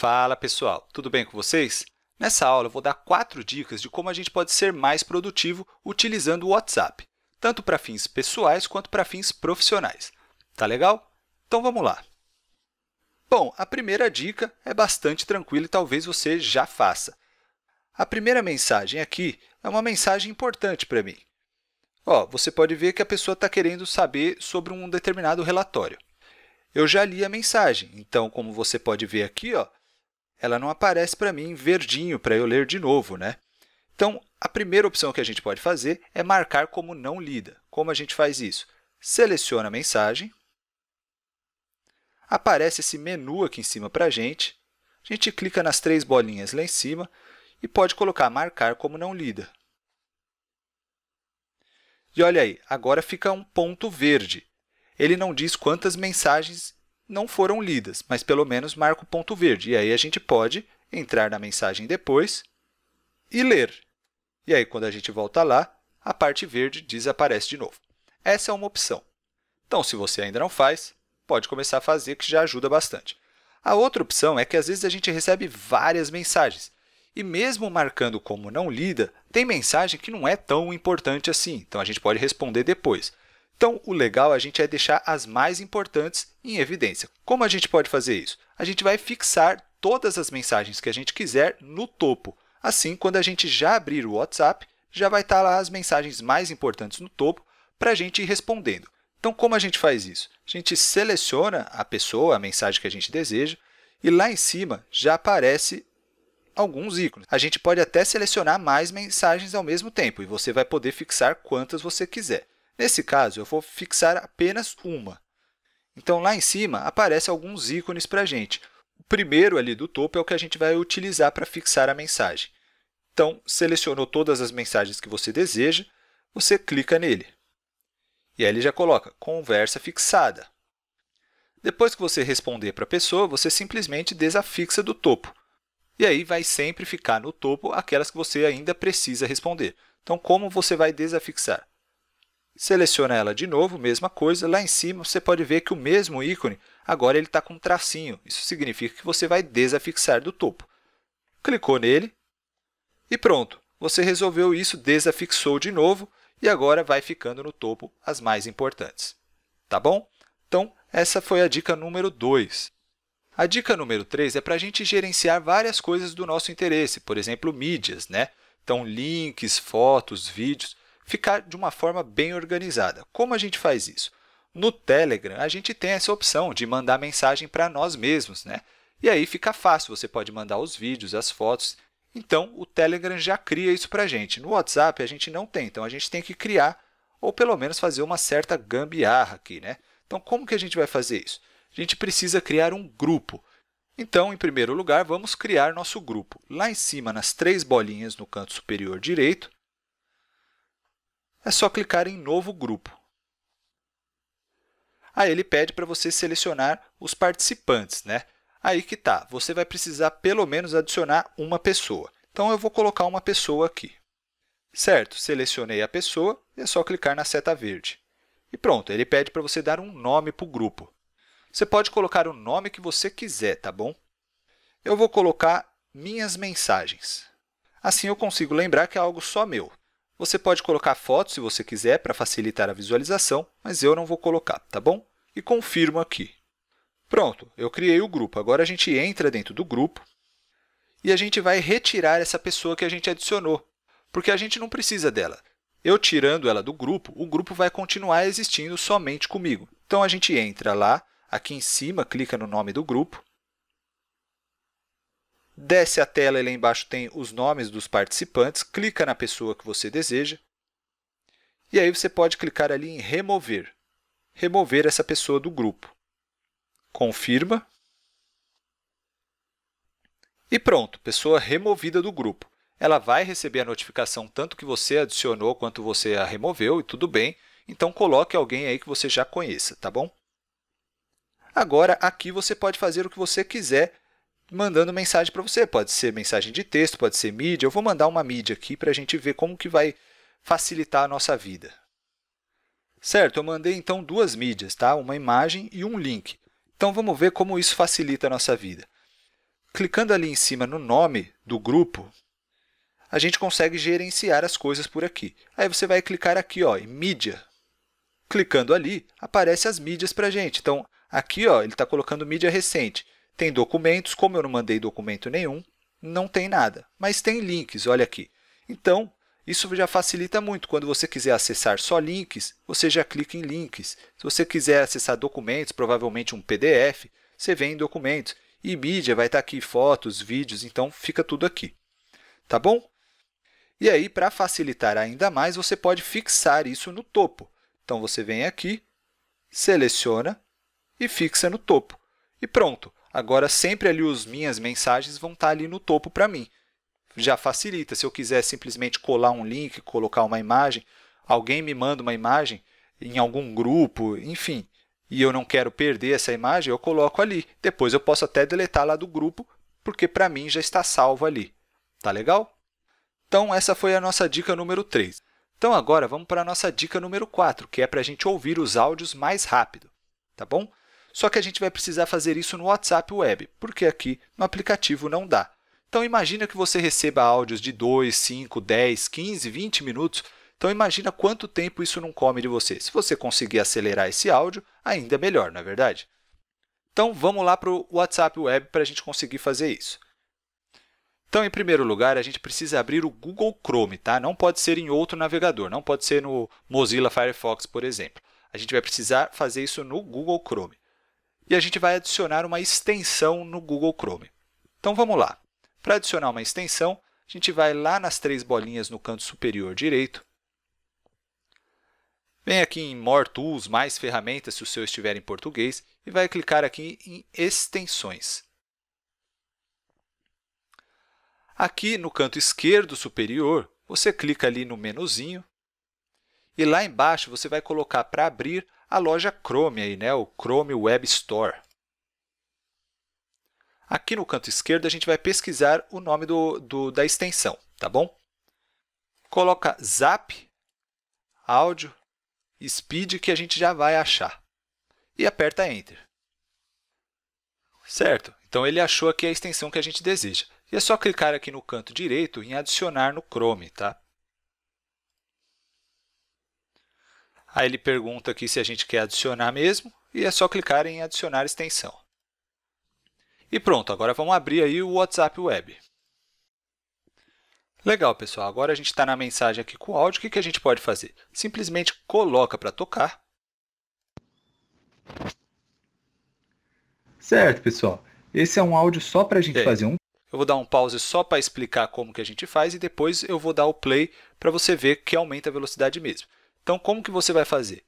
Fala pessoal, tudo bem com vocês? Nessa aula, eu vou dar quatro dicas de como a gente pode ser mais produtivo utilizando o WhatsApp, tanto para fins pessoais quanto para fins profissionais. Tá legal? Então vamos lá! Bom, a primeira dica é bastante tranquila e talvez você já faça. A primeira mensagem aqui é uma mensagem importante para mim. Ó, você pode ver que a pessoa está querendo saber sobre um determinado relatório. Eu já li a mensagem, então, como você pode ver aqui, ó, ela não aparece para mim em verdinho para eu ler de novo, né? Então, a primeira opção que a gente pode fazer é marcar como não lida. Como a gente faz isso? Seleciona a mensagem, aparece esse menu aqui em cima para a gente, a gente clica nas três bolinhas lá em cima e pode colocar marcar como não lida. E olha aí, agora fica um ponto verde. Ele não diz quantas mensagens não foram lidas, mas pelo menos marca o ponto verde. E aí a gente pode entrar na mensagem depois e ler. E aí, quando a gente volta lá, a parte verde desaparece de novo. Essa é uma opção. Então, se você ainda não faz, pode começar a fazer, que já ajuda bastante. A outra opção é que às vezes a gente recebe várias mensagens. E mesmo marcando como não lida, tem mensagem que não é tão importante assim, então a gente pode responder depois. Então, o legal é a gente é deixar as mais importantes em evidência. Como a gente pode fazer isso? A gente vai fixar todas as mensagens que a gente quiser no topo. Assim, quando a gente já abrir o WhatsApp, já vai estar lá as mensagens mais importantes no topo para a gente ir respondendo. Então, como a gente faz isso? A gente seleciona a pessoa, a mensagem que a gente deseja, e lá em cima já aparece alguns ícones. A gente pode até selecionar mais mensagens ao mesmo tempo e você vai poder fixar quantas você quiser. Nesse caso, eu vou fixar apenas uma. Então, lá em cima, aparecem alguns ícones para a gente. O primeiro ali do topo é o que a gente vai utilizar para fixar a mensagem. Então, selecionou todas as mensagens que você deseja, você clica nele. E aí ele já coloca conversa fixada. Depois que você responder para a pessoa, você simplesmente desafixa do topo. E aí vai sempre ficar no topo aquelas que você ainda precisa responder. Então, como você vai desafixar? Seleciona ela de novo, mesma coisa. Lá em cima, você pode ver que o mesmo ícone, agora ele está com um tracinho. Isso significa que você vai desafixar do topo. Clicou nele e pronto. Você resolveu isso, desafixou de novo e agora vai ficando no topo as mais importantes. Tá bom? Então, essa foi a dica número 2. A dica número 3 é para a gente gerenciar várias coisas do nosso interesse, por exemplo, mídias, né? Então, links, fotos, vídeos ficar de uma forma bem organizada. Como a gente faz isso? No Telegram, a gente tem essa opção de mandar mensagem para nós mesmos, né? E aí fica fácil, você pode mandar os vídeos, as fotos. Então, o Telegram já cria isso para a gente. No WhatsApp, a gente não tem, então a gente tem que criar ou pelo menos fazer uma certa gambiarra aqui. Né? Então, como que a gente vai fazer isso? A gente precisa criar um grupo. Então, em primeiro lugar, vamos criar nosso grupo. Lá em cima, nas três bolinhas no canto superior direito, é só clicar em Novo grupo. Aí ele pede para você selecionar os participantes. Né? Aí que tá, você vai precisar pelo menos adicionar uma pessoa. Então, eu vou colocar uma pessoa aqui. Certo, selecionei a pessoa e é só clicar na seta verde. E pronto, ele pede para você dar um nome para o grupo. Você pode colocar o nome que você quiser, tá bom? Eu vou colocar Minhas Mensagens. Assim eu consigo lembrar que é algo só meu. Você pode colocar foto se você quiser para facilitar a visualização, mas eu não vou colocar, tá bom? E confirmo aqui. Pronto, eu criei o grupo. Agora a gente entra dentro do grupo e a gente vai retirar essa pessoa que a gente adicionou, porque a gente não precisa dela. Eu tirando ela do grupo, o grupo vai continuar existindo somente comigo. Então, a gente entra lá, aqui em cima, clica no nome do grupo, Desce a tela e lá embaixo tem os nomes dos participantes. Clica na pessoa que você deseja. E aí você pode clicar ali em remover. Remover essa pessoa do grupo. Confirma. E pronto, pessoa removida do grupo. Ela vai receber a notificação tanto que você adicionou quanto você a removeu e tudo bem. Então coloque alguém aí que você já conheça, tá bom? Agora, aqui você pode fazer o que você quiser mandando mensagem para você. Pode ser mensagem de texto, pode ser mídia. Eu vou mandar uma mídia aqui para a gente ver como que vai facilitar a nossa vida. Certo, eu mandei então duas mídias, tá? uma imagem e um link. Então vamos ver como isso facilita a nossa vida. Clicando ali em cima no nome do grupo, a gente consegue gerenciar as coisas por aqui. Aí você vai clicar aqui ó, em mídia. Clicando ali, aparecem as mídias para a gente. Então, aqui ó, ele está colocando mídia recente. Tem documentos, como eu não mandei documento nenhum, não tem nada, mas tem links, olha aqui. Então, isso já facilita muito. Quando você quiser acessar só links, você já clica em links. Se você quiser acessar documentos, provavelmente um PDF, você vem em documentos. E mídia vai estar aqui, fotos, vídeos, então fica tudo aqui. Tá bom? E aí, para facilitar ainda mais, você pode fixar isso no topo. Então, você vem aqui, seleciona e fixa no topo. E pronto! Agora, sempre ali as minhas mensagens vão estar tá ali no topo para mim. Já facilita. Se eu quiser simplesmente colar um link, colocar uma imagem, alguém me manda uma imagem em algum grupo, enfim, e eu não quero perder essa imagem, eu coloco ali. Depois eu posso até deletar lá do grupo, porque para mim já está salvo ali. Tá legal? Então, essa foi a nossa dica número 3. Então, agora vamos para a nossa dica número 4, que é para a gente ouvir os áudios mais rápido. Tá bom? Só que a gente vai precisar fazer isso no WhatsApp Web, porque aqui no aplicativo não dá. Então imagina que você receba áudios de 2, 5, 10, 15, 20 minutos. Então imagina quanto tempo isso não come de você. Se você conseguir acelerar esse áudio, ainda melhor, não é verdade? Então vamos lá para o WhatsApp Web para a gente conseguir fazer isso. Então, em primeiro lugar, a gente precisa abrir o Google Chrome, tá? Não pode ser em outro navegador, não pode ser no Mozilla Firefox, por exemplo. A gente vai precisar fazer isso no Google Chrome e a gente vai adicionar uma extensão no Google Chrome. Então vamos lá. Para adicionar uma extensão, a gente vai lá nas três bolinhas no canto superior direito, vem aqui em More Tools, mais ferramentas, se o seu estiver em português, e vai clicar aqui em Extensões. Aqui no canto esquerdo superior, você clica ali no menuzinho e lá embaixo você vai colocar para abrir a loja Chrome, aí, né? o Chrome Web Store. Aqui no canto esquerdo, a gente vai pesquisar o nome do, do da extensão, tá bom? Coloca Zap, áudio, Speed, que a gente já vai achar. E aperta Enter. Certo, então ele achou aqui a extensão que a gente deseja. E é só clicar aqui no canto direito em Adicionar no Chrome, tá? Aí ele pergunta aqui se a gente quer adicionar mesmo, e é só clicar em adicionar extensão. E pronto, agora vamos abrir aí o WhatsApp Web. Legal, pessoal. Agora a gente está na mensagem aqui com o áudio. O que a gente pode fazer? Simplesmente coloca para tocar. Certo, pessoal. Esse é um áudio só para a gente é. fazer um. Eu vou dar um pause só para explicar como que a gente faz e depois eu vou dar o play para você ver que aumenta a velocidade mesmo. Então, como que você vai fazer?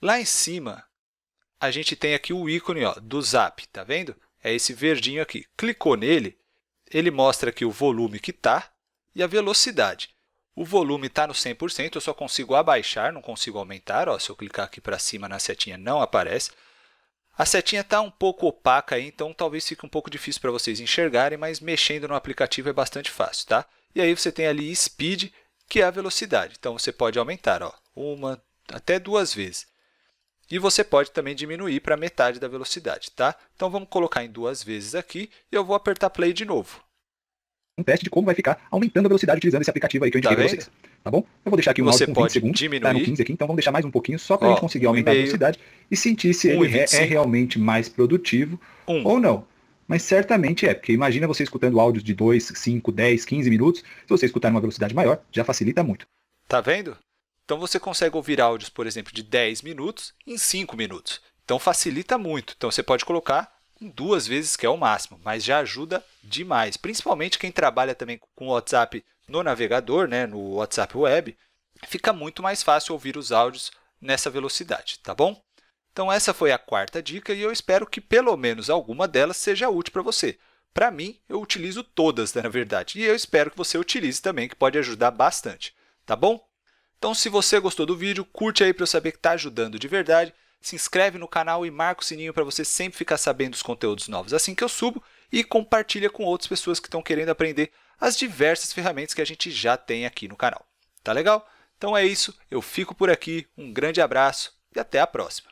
Lá em cima, a gente tem aqui o ícone ó, do Zap, tá vendo? É esse verdinho aqui. Clicou nele, ele mostra aqui o volume que está e a velocidade. O volume está no 100%, eu só consigo abaixar, não consigo aumentar. Ó, se eu clicar aqui para cima na setinha, não aparece. A setinha está um pouco opaca, aí, então talvez fique um pouco difícil para vocês enxergarem, mas mexendo no aplicativo é bastante fácil. Tá? E aí você tem ali Speed, que é a velocidade. Então, você pode aumentar ó, uma até duas vezes. E você pode também diminuir para metade da velocidade. Tá? Então, vamos colocar em duas vezes aqui e eu vou apertar play de novo. Um teste de como vai ficar aumentando a velocidade utilizando esse aplicativo aí que eu indiquei tá para vocês. Tá bom? Eu vou deixar aqui um você áudio com 20 segundos. Tá, diminuir. Tá no aqui, então vamos deixar mais um pouquinho só para a gente conseguir aumentar a velocidade e sentir se ele é, é realmente mais produtivo ou não mas certamente é, porque imagina você escutando áudios de 2, 5, 10, 15 minutos, se você escutar numa velocidade maior, já facilita muito. Tá vendo? Então você consegue ouvir áudios, por exemplo, de 10 minutos em 5 minutos. Então facilita muito. Então você pode colocar duas vezes, que é o máximo, mas já ajuda demais. Principalmente quem trabalha também com o WhatsApp no navegador, né, no WhatsApp Web, fica muito mais fácil ouvir os áudios nessa velocidade, tá bom? Então essa foi a quarta dica e eu espero que pelo menos alguma delas seja útil para você. Para mim, eu utilizo todas, né, na verdade, e eu espero que você utilize também, que pode ajudar bastante, tá bom? Então, se você gostou do vídeo, curte aí para eu saber que está ajudando de verdade, se inscreve no canal e marca o sininho para você sempre ficar sabendo dos conteúdos novos assim que eu subo e compartilha com outras pessoas que estão querendo aprender as diversas ferramentas que a gente já tem aqui no canal. Tá legal? Então é isso, eu fico por aqui, um grande abraço e até a próxima!